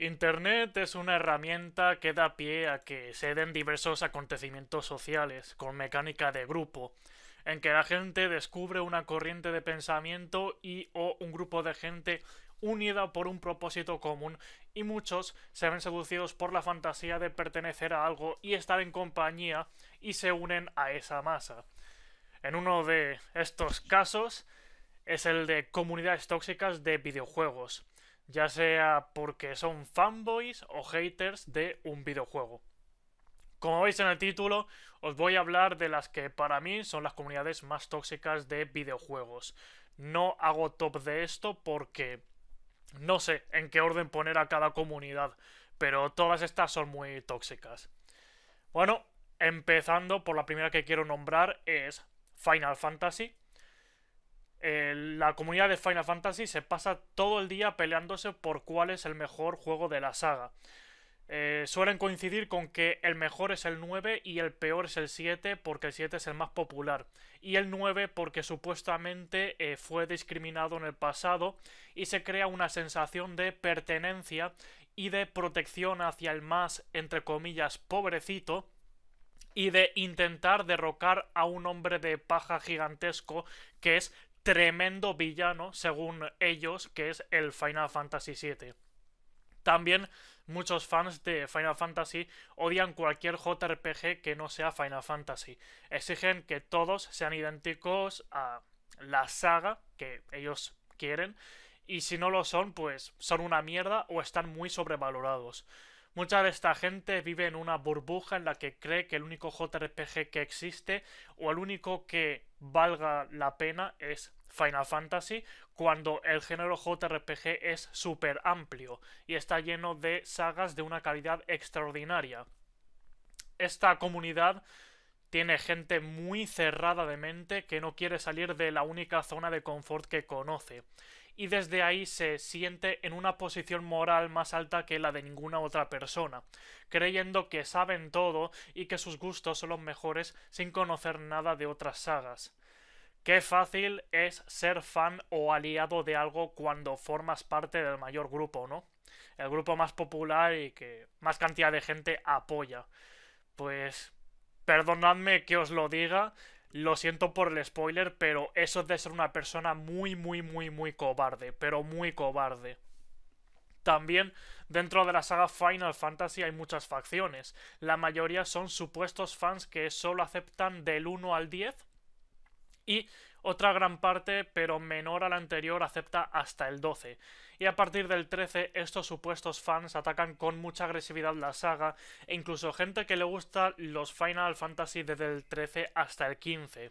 Internet es una herramienta que da pie a que se den diversos acontecimientos sociales, con mecánica de grupo, en que la gente descubre una corriente de pensamiento y o un grupo de gente unida por un propósito común y muchos se ven seducidos por la fantasía de pertenecer a algo y estar en compañía y se unen a esa masa. En uno de estos casos es el de comunidades tóxicas de videojuegos ya sea porque son fanboys o haters de un videojuego. Como veis en el título, os voy a hablar de las que para mí son las comunidades más tóxicas de videojuegos. No hago top de esto porque no sé en qué orden poner a cada comunidad, pero todas estas son muy tóxicas. Bueno, empezando por la primera que quiero nombrar es Final Fantasy, la comunidad de Final Fantasy se pasa todo el día peleándose por cuál es el mejor juego de la saga. Eh, suelen coincidir con que el mejor es el 9 y el peor es el 7 porque el 7 es el más popular. Y el 9 porque supuestamente eh, fue discriminado en el pasado y se crea una sensación de pertenencia y de protección hacia el más, entre comillas, pobrecito y de intentar derrocar a un hombre de paja gigantesco que es tremendo villano, según ellos, que es el Final Fantasy VII. También muchos fans de Final Fantasy odian cualquier JRPG que no sea Final Fantasy. Exigen que todos sean idénticos a la saga que ellos quieren y si no lo son, pues son una mierda o están muy sobrevalorados. Mucha de esta gente vive en una burbuja en la que cree que el único JRPG que existe o el único que valga la pena es Final Fantasy, cuando el género JRPG es súper amplio y está lleno de sagas de una calidad extraordinaria. Esta comunidad tiene gente muy cerrada de mente que no quiere salir de la única zona de confort que conoce y desde ahí se siente en una posición moral más alta que la de ninguna otra persona, creyendo que saben todo y que sus gustos son los mejores sin conocer nada de otras sagas. Qué fácil es ser fan o aliado de algo cuando formas parte del mayor grupo, ¿no? El grupo más popular y que más cantidad de gente apoya. Pues perdonadme que os lo diga, lo siento por el spoiler, pero eso es de ser una persona muy, muy, muy, muy cobarde. Pero muy cobarde. También dentro de la saga Final Fantasy hay muchas facciones. La mayoría son supuestos fans que solo aceptan del 1 al 10 y otra gran parte, pero menor a la anterior, acepta hasta el 12. Y a partir del 13, estos supuestos fans atacan con mucha agresividad la saga, e incluso gente que le gusta los Final Fantasy desde el 13 hasta el 15.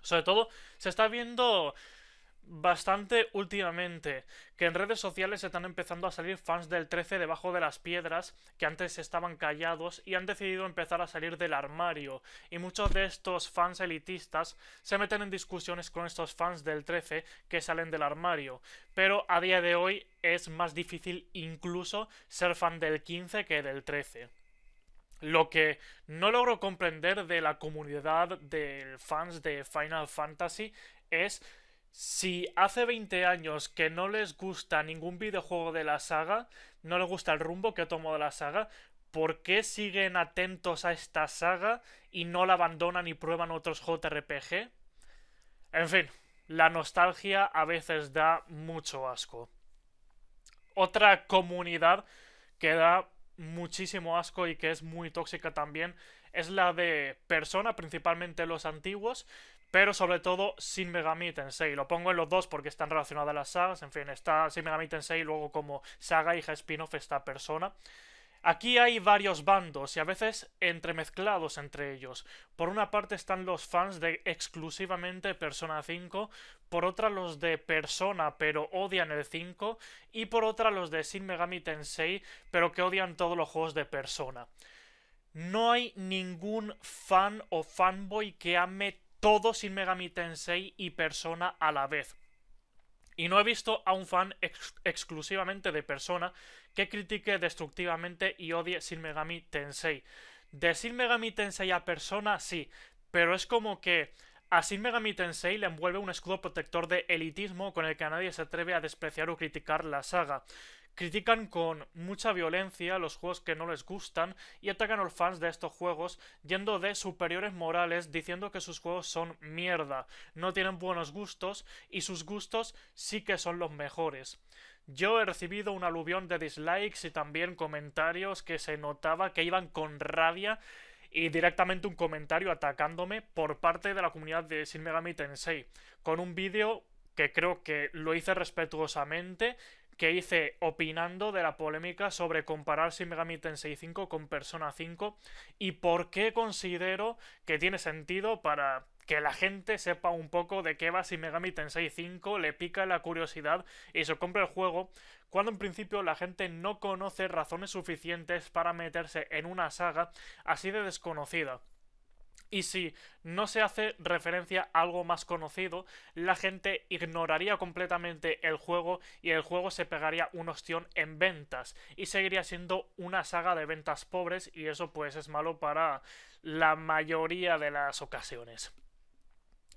Sobre todo, se está viendo bastante últimamente, que en redes sociales están empezando a salir fans del 13 debajo de las piedras, que antes estaban callados y han decidido empezar a salir del armario, y muchos de estos fans elitistas se meten en discusiones con estos fans del 13 que salen del armario, pero a día de hoy es más difícil incluso ser fan del 15 que del 13. Lo que no logro comprender de la comunidad de fans de Final Fantasy es si hace 20 años que no les gusta ningún videojuego de la saga, no les gusta el rumbo que ha tomado la saga, ¿por qué siguen atentos a esta saga y no la abandonan y prueban otros JRPG? En fin, la nostalgia a veces da mucho asco. Otra comunidad que da muchísimo asco y que es muy tóxica también es la de persona, principalmente los antiguos, pero sobre todo Sin Megami Tensei. Lo pongo en los dos porque están relacionadas las sagas. En fin, está Sin Megami Tensei luego como saga hija spin-off esta persona. Aquí hay varios bandos y a veces entremezclados entre ellos. Por una parte están los fans de exclusivamente Persona 5, por otra los de Persona pero odian el 5 y por otra los de Sin Megami Tensei pero que odian todos los juegos de Persona. No hay ningún fan o fanboy que ame todo sin Megami Tensei y Persona a la vez. Y no he visto a un fan exclusivamente de Persona que critique destructivamente y odie sin Megami Tensei. De sin Megami Tensei a Persona, sí, pero es como que a sin Megami Tensei le envuelve un escudo protector de elitismo con el que nadie se atreve a despreciar o criticar la saga critican con mucha violencia los juegos que no les gustan y atacan a los fans de estos juegos yendo de superiores morales diciendo que sus juegos son mierda, no tienen buenos gustos y sus gustos sí que son los mejores. Yo he recibido un aluvión de dislikes y también comentarios que se notaba que iban con rabia y directamente un comentario atacándome por parte de la comunidad de Shin Megami Tensei con un vídeo que creo que lo hice respetuosamente que hice opinando de la polémica sobre comparar Shin Megami Tensei 5 con Persona 5 y por qué considero que tiene sentido para que la gente sepa un poco de qué va si Megami Tensei 5, le pica la curiosidad y se compra el juego, cuando en principio la gente no conoce razones suficientes para meterse en una saga así de desconocida y si no se hace referencia a algo más conocido, la gente ignoraría completamente el juego y el juego se pegaría un ostión en ventas y seguiría siendo una saga de ventas pobres y eso pues es malo para la mayoría de las ocasiones.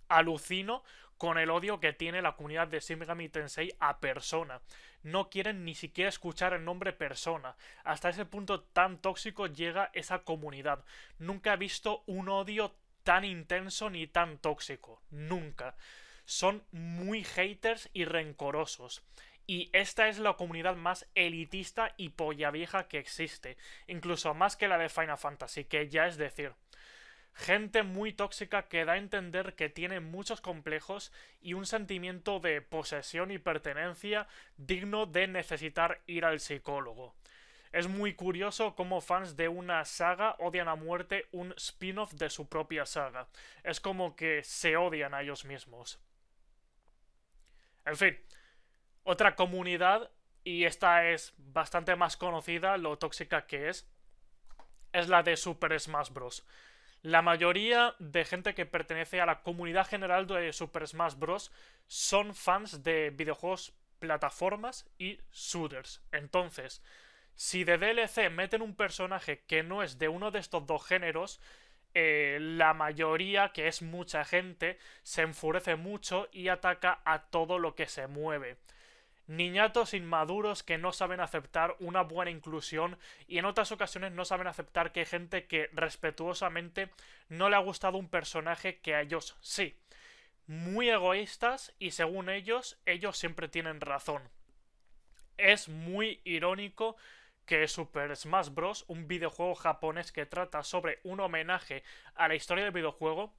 Alucino con el odio que tiene la comunidad de Shin Megami Tensei a Persona. No quieren ni siquiera escuchar el nombre Persona. Hasta ese punto tan tóxico llega esa comunidad. Nunca he visto un odio tan intenso ni tan tóxico. Nunca. Son muy haters y rencorosos. Y esta es la comunidad más elitista y polla vieja que existe. Incluso más que la de Final Fantasy, que ya es decir. Gente muy tóxica que da a entender que tiene muchos complejos y un sentimiento de posesión y pertenencia digno de necesitar ir al psicólogo. Es muy curioso cómo fans de una saga odian a muerte un spin-off de su propia saga. Es como que se odian a ellos mismos. En fin, otra comunidad, y esta es bastante más conocida, lo tóxica que es, es la de Super Smash Bros. La mayoría de gente que pertenece a la comunidad general de Super Smash Bros. son fans de videojuegos, plataformas y shooters. Entonces, si de DLC meten un personaje que no es de uno de estos dos géneros, eh, la mayoría, que es mucha gente, se enfurece mucho y ataca a todo lo que se mueve niñatos inmaduros que no saben aceptar una buena inclusión y en otras ocasiones no saben aceptar que hay gente que respetuosamente no le ha gustado un personaje que a ellos sí. Muy egoístas y según ellos, ellos siempre tienen razón. Es muy irónico que Super Smash Bros., un videojuego japonés que trata sobre un homenaje a la historia del videojuego,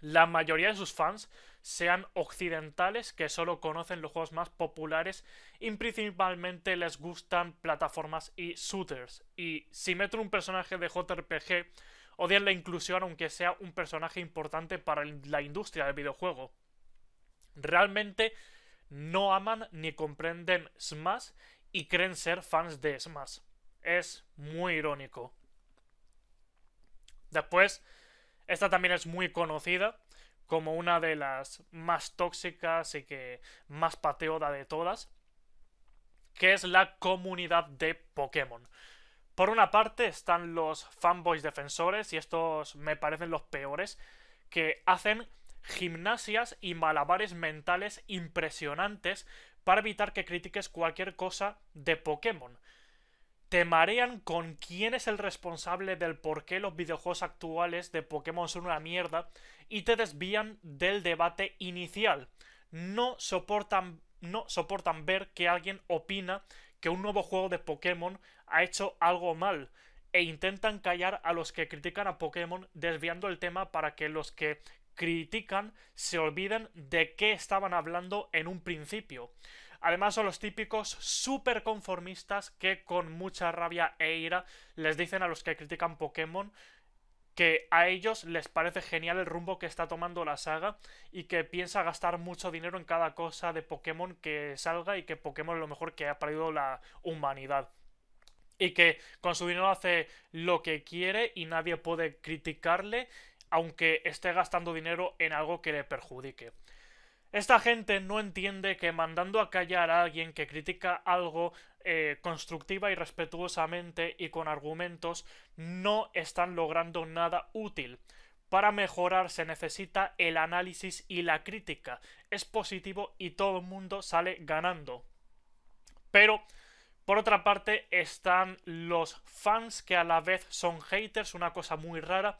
la mayoría de sus fans sean occidentales que solo conocen los juegos más populares y principalmente les gustan plataformas y shooters. Y si meten un personaje de JRPG, odian la inclusión aunque sea un personaje importante para la industria del videojuego. Realmente no aman ni comprenden Smash y creen ser fans de Smash. Es muy irónico. Después, esta también es muy conocida como una de las más tóxicas y que más pateoda de todas, que es la comunidad de Pokémon. Por una parte están los fanboys defensores, y estos me parecen los peores, que hacen gimnasias y malabares mentales impresionantes para evitar que critiques cualquier cosa de Pokémon te marean con quién es el responsable del por qué los videojuegos actuales de Pokémon son una mierda y te desvían del debate inicial. No soportan, no soportan ver que alguien opina que un nuevo juego de Pokémon ha hecho algo mal e intentan callar a los que critican a Pokémon desviando el tema para que los que critican se olviden de qué estaban hablando en un principio. Además son los típicos súper conformistas que con mucha rabia e ira les dicen a los que critican Pokémon que a ellos les parece genial el rumbo que está tomando la saga y que piensa gastar mucho dinero en cada cosa de Pokémon que salga y que Pokémon es lo mejor que ha perdido la humanidad. Y que con su dinero hace lo que quiere y nadie puede criticarle aunque esté gastando dinero en algo que le perjudique. Esta gente no entiende que mandando a callar a alguien que critica algo eh, constructiva y respetuosamente y con argumentos no están logrando nada útil. Para mejorar se necesita el análisis y la crítica. Es positivo y todo el mundo sale ganando. Pero, por otra parte, están los fans que a la vez son haters, una cosa muy rara,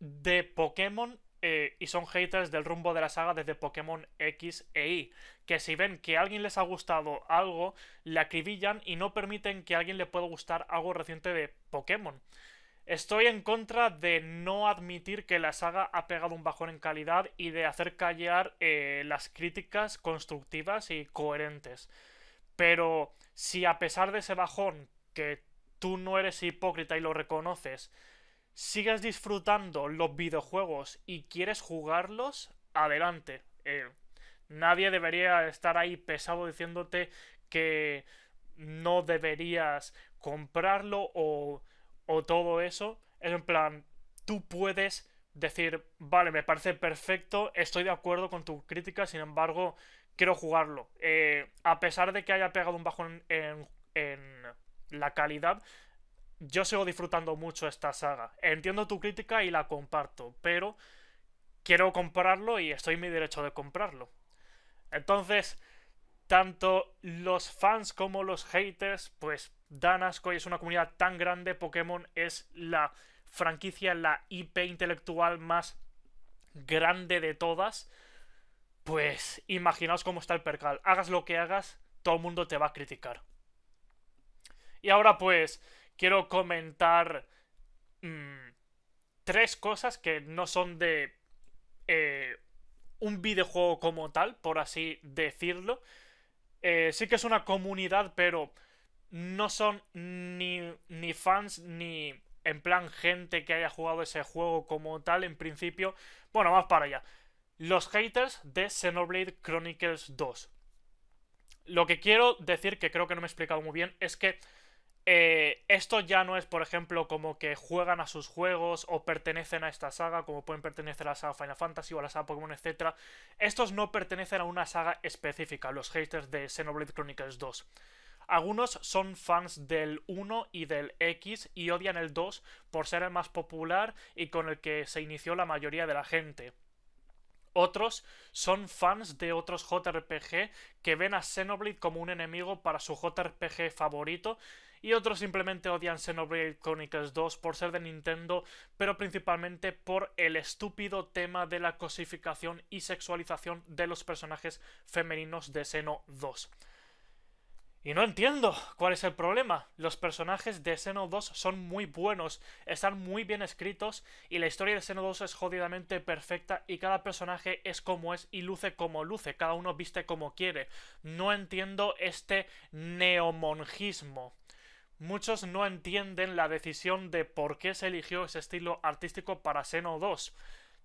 de Pokémon eh, y son haters del rumbo de la saga desde Pokémon X e Y, que si ven que a alguien les ha gustado algo, le acribillan y no permiten que a alguien le pueda gustar algo reciente de Pokémon. Estoy en contra de no admitir que la saga ha pegado un bajón en calidad y de hacer callar eh, las críticas constructivas y coherentes. Pero si a pesar de ese bajón, que tú no eres hipócrita y lo reconoces, sigues disfrutando los videojuegos y quieres jugarlos, adelante. Eh, nadie debería estar ahí pesado diciéndote que no deberías comprarlo o, o todo eso. en plan, tú puedes decir, vale, me parece perfecto, estoy de acuerdo con tu crítica, sin embargo, quiero jugarlo. Eh, a pesar de que haya pegado un bajón en, en, en la calidad, yo sigo disfrutando mucho esta saga. Entiendo tu crítica y la comparto, pero quiero comprarlo y estoy en mi derecho de comprarlo. Entonces, tanto los fans como los haters, pues dan es una comunidad tan grande. Pokémon es la franquicia, la IP intelectual más grande de todas. Pues imaginaos cómo está el percal. Hagas lo que hagas, todo el mundo te va a criticar. Y ahora pues quiero comentar mm, tres cosas que no son de eh, un videojuego como tal, por así decirlo. Eh, sí que es una comunidad, pero no son ni, ni fans ni en plan gente que haya jugado ese juego como tal, en principio. Bueno, más para allá. Los haters de Xenoblade Chronicles 2. Lo que quiero decir, que creo que no me he explicado muy bien, es que eh, esto ya no es, por ejemplo, como que juegan a sus juegos o pertenecen a esta saga, como pueden pertenecer a la saga Final Fantasy o a la saga Pokémon, etc. Estos no pertenecen a una saga específica, los haters de Xenoblade Chronicles 2. Algunos son fans del 1 y del X y odian el 2 por ser el más popular y con el que se inició la mayoría de la gente. Otros son fans de otros JRPG que ven a Xenoblade como un enemigo para su JRPG favorito y otros simplemente odian Xenoblade Chronicles 2 por ser de Nintendo, pero principalmente por el estúpido tema de la cosificación y sexualización de los personajes femeninos de Xeno 2. Y no entiendo cuál es el problema. Los personajes de Xeno 2 son muy buenos, están muy bien escritos y la historia de Xeno 2 es jodidamente perfecta y cada personaje es como es y luce como luce, cada uno viste como quiere. No entiendo este neomonjismo. Muchos no entienden la decisión de por qué se eligió ese estilo artístico para Seno 2,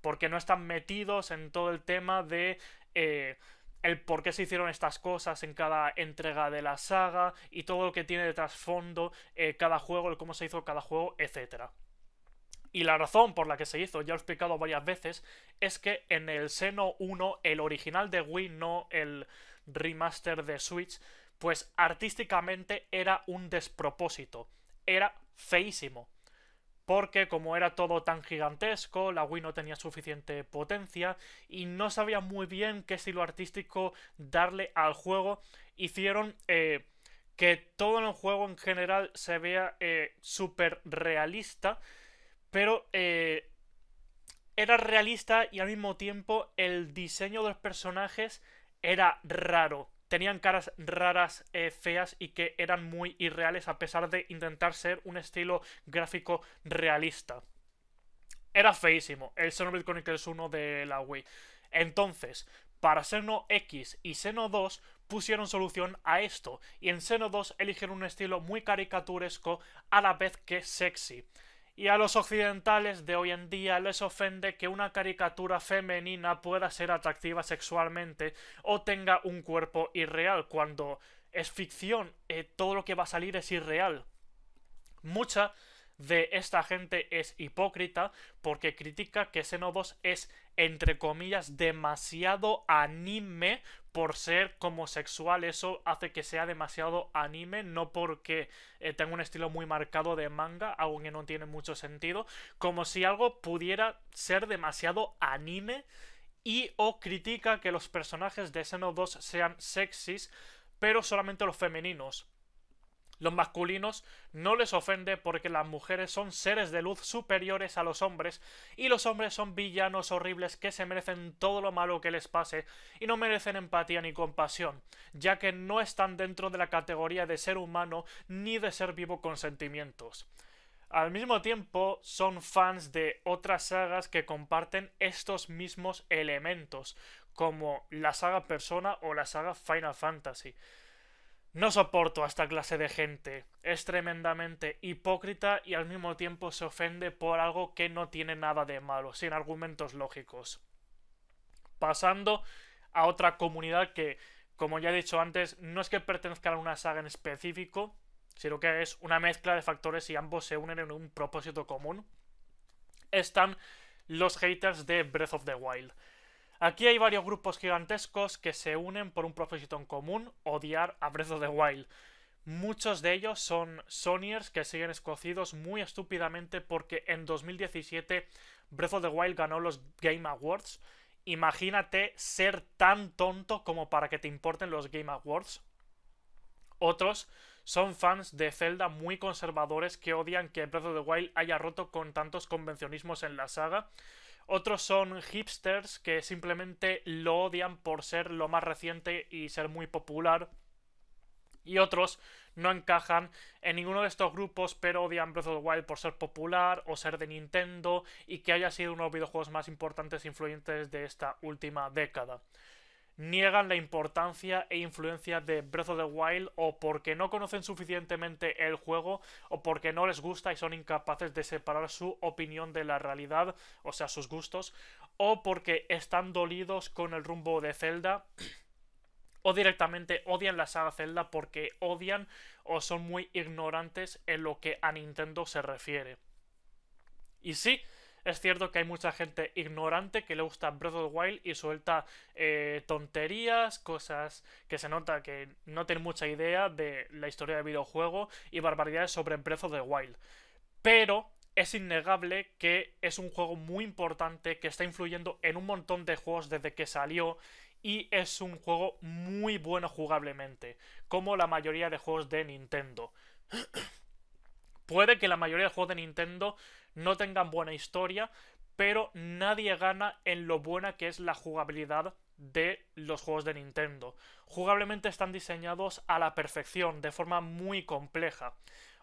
porque no están metidos en todo el tema de eh, el por qué se hicieron estas cosas en cada entrega de la saga y todo lo que tiene de trasfondo eh, cada juego, el cómo se hizo cada juego, etc. Y la razón por la que se hizo, ya he explicado varias veces, es que en el Seno 1, el original de Wii, no el remaster de Switch, pues artísticamente era un despropósito, era feísimo. Porque como era todo tan gigantesco, la Wii no tenía suficiente potencia y no sabía muy bien qué estilo artístico darle al juego, hicieron eh, que todo el juego en general se vea eh, súper realista, pero eh, era realista y al mismo tiempo el diseño de los personajes era raro tenían caras raras, eh, feas y que eran muy irreales a pesar de intentar ser un estilo gráfico realista. Era feísimo, el Xenoblade Chronicles uno de la Wii. Entonces, para Seno X y Seno 2 pusieron solución a esto, y en Seno 2 eligieron un estilo muy caricaturesco a la vez que sexy y a los occidentales de hoy en día les ofende que una caricatura femenina pueda ser atractiva sexualmente o tenga un cuerpo irreal, cuando es ficción, eh, todo lo que va a salir es irreal. Mucha de esta gente es hipócrita porque critica que 2 es, entre comillas, demasiado anime por ser homosexual, Eso hace que sea demasiado anime, no porque eh, tenga un estilo muy marcado de manga, Aunque no tiene mucho sentido. Como si algo pudiera ser demasiado anime y o critica que los personajes de 2 sean sexys, pero solamente los femeninos los masculinos no les ofende porque las mujeres son seres de luz superiores a los hombres y los hombres son villanos horribles que se merecen todo lo malo que les pase y no merecen empatía ni compasión, ya que no están dentro de la categoría de ser humano ni de ser vivo con sentimientos. Al mismo tiempo, son fans de otras sagas que comparten estos mismos elementos, como la saga Persona o la saga Final Fantasy. No soporto a esta clase de gente. Es tremendamente hipócrita y al mismo tiempo se ofende por algo que no tiene nada de malo, sin argumentos lógicos. Pasando a otra comunidad que, como ya he dicho antes, no es que pertenezca a una saga en específico, sino que es una mezcla de factores y ambos se unen en un propósito común. Están los haters de Breath of the Wild. Aquí hay varios grupos gigantescos que se unen por un propósito en común, odiar a Breath of the Wild. Muchos de ellos son Sonyers que siguen escocidos muy estúpidamente porque en 2017 Breath of the Wild ganó los Game Awards. Imagínate ser tan tonto como para que te importen los Game Awards. Otros son fans de Zelda muy conservadores que odian que Breath of the Wild haya roto con tantos convencionismos en la saga otros son hipsters que simplemente lo odian por ser lo más reciente y ser muy popular. Y otros no encajan en ninguno de estos grupos, pero odian Breath of the Wild por ser popular o ser de Nintendo y que haya sido uno de los videojuegos más importantes e influyentes de esta última década niegan la importancia e influencia de Breath of the Wild o porque no conocen suficientemente el juego o porque no les gusta y son incapaces de separar su opinión de la realidad, o sea, sus gustos, o porque están dolidos con el rumbo de Zelda. o directamente odian la saga Zelda porque odian o son muy ignorantes en lo que a Nintendo se refiere. Y sí, es cierto que hay mucha gente ignorante que le gusta Breath of the Wild y suelta eh, tonterías, cosas que se nota que no tienen mucha idea de la historia del videojuego y barbaridades sobre Breath of the Wild. Pero es innegable que es un juego muy importante que está influyendo en un montón de juegos desde que salió y es un juego muy bueno jugablemente, como la mayoría de juegos de Nintendo. Puede que la mayoría de juegos de Nintendo no tengan buena historia, pero nadie gana en lo buena que es la jugabilidad de los juegos de Nintendo. Jugablemente están diseñados a la perfección, de forma muy compleja.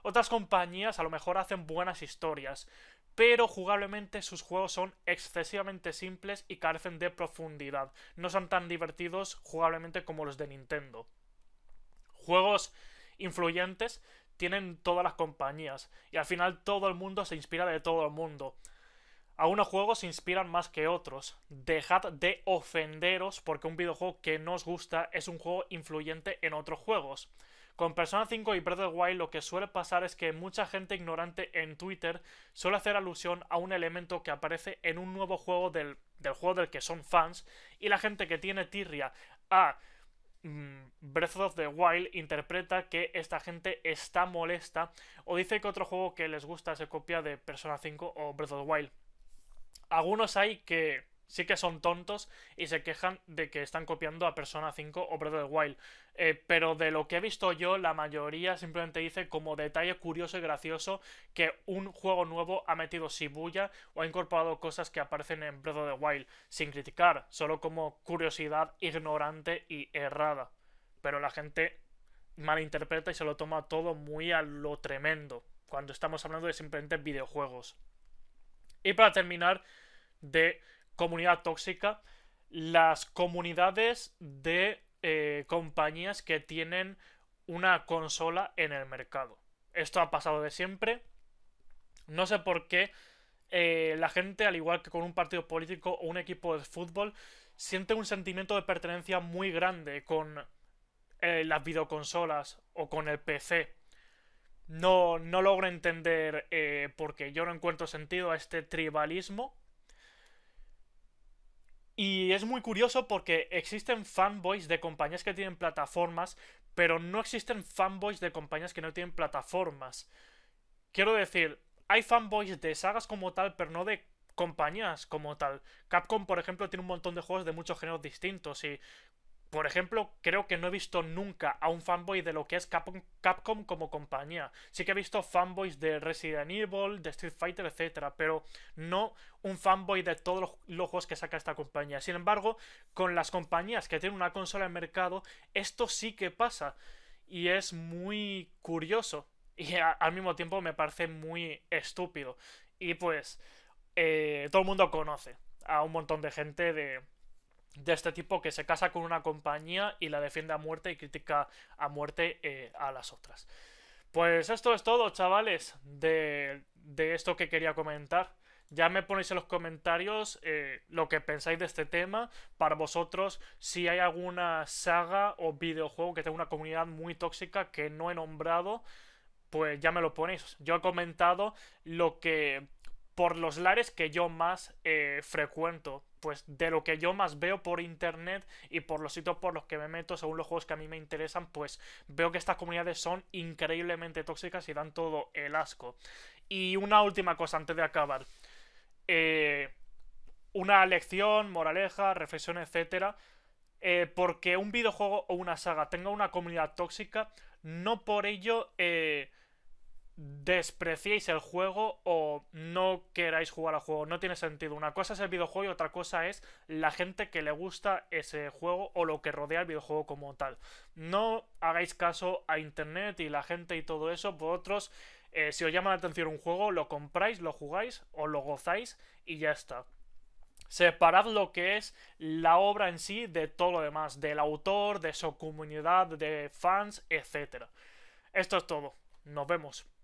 Otras compañías a lo mejor hacen buenas historias, pero jugablemente sus juegos son excesivamente simples y carecen de profundidad. No son tan divertidos jugablemente como los de Nintendo. Juegos influyentes tienen todas las compañías y al final todo el mundo se inspira de todo el mundo. A unos juegos se inspiran más que otros. Dejad de ofenderos porque un videojuego que no os gusta es un juego influyente en otros juegos. Con Persona 5 y Breath of the Wild lo que suele pasar es que mucha gente ignorante en Twitter suele hacer alusión a un elemento que aparece en un nuevo juego del, juego del que son fans y la gente que tiene tirria a... Mm, Breath of the Wild interpreta que esta gente está molesta o dice que otro juego que les gusta se copia de Persona 5 o Breath of the Wild. Algunos hay que sí que son tontos y se quejan de que están copiando a Persona 5 o Breath of the Wild. Eh, pero de lo que he visto yo, la mayoría simplemente dice como detalle curioso y gracioso que un juego nuevo ha metido Shibuya o ha incorporado cosas que aparecen en Breath of the Wild, sin criticar, solo como curiosidad ignorante y errada. Pero la gente malinterpreta y se lo toma todo muy a lo tremendo, cuando estamos hablando de simplemente videojuegos. Y para terminar, de comunidad tóxica, las comunidades de eh, compañías que tienen una consola en el mercado. Esto ha pasado de siempre. No sé por qué eh, la gente, al igual que con un partido político o un equipo de fútbol, siente un sentimiento de pertenencia muy grande con eh, las videoconsolas o con el PC. No, no logro entender por porque yo no encuentro sentido a este tribalismo y es muy curioso porque existen fanboys de compañías que tienen plataformas, pero no existen fanboys de compañías que no tienen plataformas. Quiero decir, hay fanboys de sagas como tal, pero no de compañías como tal. Capcom, por ejemplo, tiene un montón de juegos de muchos géneros distintos y por ejemplo, creo que no he visto nunca a un fanboy de lo que es Capcom, como compañía. Sí que he visto fanboys de Resident Evil, de Street Fighter, etc. pero no un fanboy de todos los, juegos que saca esta compañía. Sin embargo, con las compañías que tienen una consola en mercado, esto sí que pasa. Y es muy curioso. Y al mismo tiempo me parece muy estúpido. Y pues, eh, todo el mundo conoce a un montón de gente de, de este tipo que se casa con una compañía y la defiende a muerte y critica a muerte eh, a las otras. Pues esto es todo, chavales, de, esto que quería comentar. Ya me ponéis en los comentarios eh, lo que pensáis de este tema. Para vosotros, si hay alguna saga o videojuego que tenga una comunidad muy tóxica que no he nombrado, pues ya me lo ponéis. Yo he comentado lo que por los lares que yo más eh, frecuento pues de lo que yo más veo por internet y por los sitios por los que me meto, según los juegos que a mí me interesan, pues veo que estas comunidades son increíblemente tóxicas y dan todo el asco. Y una última cosa antes de acabar. Eh, una lección, moraleja, reflexión, etcétera. Eh, porque un videojuego o una saga tenga una comunidad tóxica, no por ello eh, despreciéis el juego o no queráis jugar al juego. No tiene sentido. Una cosa es el videojuego y otra cosa es la gente que le gusta ese juego o lo que rodea el videojuego como tal. No hagáis caso a internet y la gente y todo eso. Vosotros, eh, si os llama la atención un juego, lo compráis, lo jugáis o lo gozáis y ya está. Separad lo que es la obra en sí de todo lo demás, del autor, de su comunidad, de fans, etc. Esto es todo. Nos vemos.